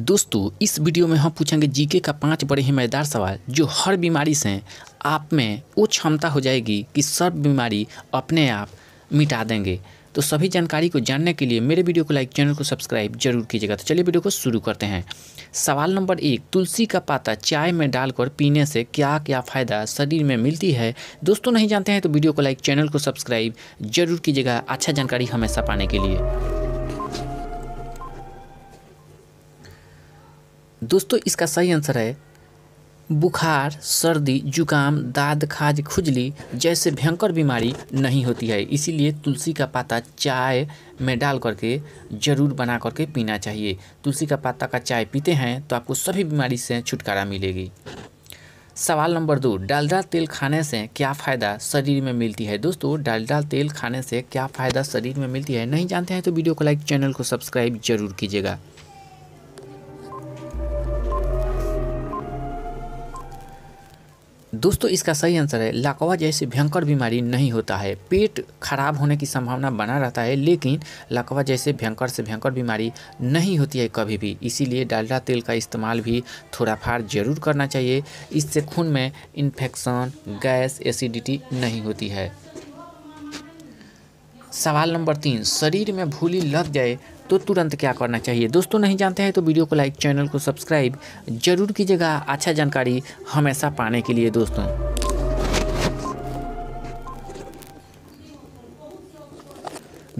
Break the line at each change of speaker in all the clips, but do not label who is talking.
दोस्तों इस वीडियो में हम पूछेंगे जीके का पांच बड़े हिमायदार सवाल जो हर बीमारी से आप में वो क्षमता हो जाएगी कि सब बीमारी अपने आप मिटा देंगे तो सभी जानकारी को जानने के लिए मेरे वीडियो को लाइक चैनल को सब्सक्राइब जरूर कीजिएगा तो चलिए वीडियो को शुरू करते हैं सवाल नंबर एक तुलसी का पाता चाय में डालकर पीने से क्या क्या फ़ायदा शरीर में मिलती है दोस्तों नहीं जानते हैं तो वीडियो को लाइक चैनल को सब्सक्राइब जरूर कीजिएगा अच्छा जानकारी हमेशा पाने के लिए दोस्तों इसका सही आंसर है बुखार सर्दी जुकाम दाद खाज खुजली जैसे भयंकर बीमारी नहीं होती है इसीलिए तुलसी का पाता चाय में डाल करके ज़रूर बना करके पीना चाहिए तुलसी का पाता का चाय पीते हैं तो आपको सभी बीमारी से छुटकारा मिलेगी सवाल नंबर दो डालडा तेल खाने से क्या फ़ायदा शरीर में मिलती है दोस्तों डालडा तेल खाने से क्या फ़ायदा शरीर में मिलती है नहीं जानते हैं तो वीडियो को लाइक चैनल को सब्सक्राइब जरूर कीजिएगा दोस्तों इसका सही आंसर है लकवा जैसी भयंकर बीमारी नहीं होता है पेट खराब होने की संभावना बना रहता है लेकिन लकवा जैसे भयंकर से भयंकर बीमारी नहीं होती है कभी भी इसीलिए डालडा तेल का इस्तेमाल भी थोड़ा फार जरूर करना चाहिए इससे खून में इन्फेक्शन गैस एसिडिटी नहीं होती है सवाल नंबर तीन शरीर में भूली लग जाए तो तुरंत क्या करना चाहिए दोस्तों नहीं जानते हैं तो वीडियो को लाइक चैनल को सब्सक्राइब जरूर कीजिएगा अच्छा जानकारी हमेशा पाने के लिए दोस्तों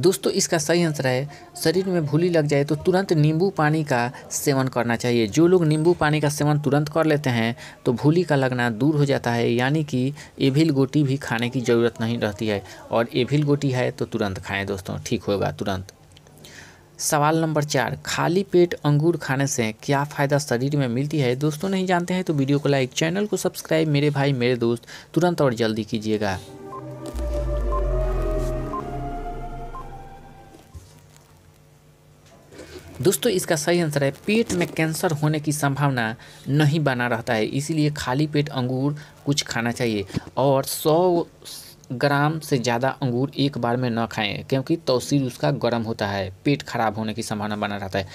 दोस्तों इसका सही आंसर है शरीर में भूली लग जाए तो तुरंत नींबू पानी का सेवन करना चाहिए जो लोग नींबू पानी का सेवन तुरंत कर लेते हैं तो भूली का लगना दूर हो जाता है यानी कि एभिल गोटी भी खाने की ज़रूरत नहीं रहती है और एभिल गोटी है तो तुरंत खाएं दोस्तों ठीक होगा तुरंत सवाल नंबर चार खाली पेट अंगूर खाने से क्या फ़ायदा शरीर में मिलती है दोस्तों नहीं जानते हैं तो वीडियो को लाइक चैनल को सब्सक्राइब मेरे भाई मेरे दोस्त तुरंत और जल्दी कीजिएगा दोस्तों इसका सही आंसर है पेट में कैंसर होने की संभावना नहीं बना रहता है इसीलिए खाली पेट अंगूर कुछ खाना चाहिए और सौ ग्राम से ज़्यादा अंगूर एक बार में ना खाएं क्योंकि तोसीर उसका गर्म होता है पेट खराब होने की संभावना बना रहता है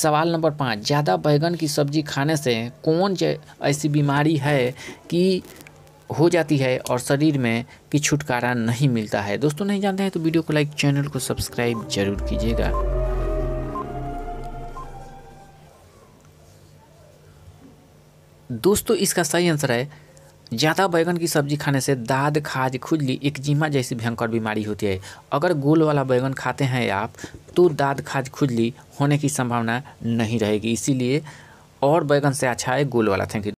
सवाल नंबर पाँच ज़्यादा बैगन की सब्जी खाने से कौन ऐसी बीमारी है कि हो जाती है और शरीर में कि छुटकारा नहीं मिलता है दोस्तों नहीं जानते हैं तो वीडियो को लाइक चैनल को सब्सक्राइब जरूर कीजिएगा दोस्तों इसका सही आंसर है ज़्यादा बैगन की सब्जी खाने से दाद खाज खुजली एक्जिमा जैसी भयंकर बीमारी होती है अगर गोल वाला बैगन खाते हैं आप तो दाद खाज खुजली होने की संभावना नहीं रहेगी इसीलिए और बैगन से अच्छा है गोल वाला थैंक यू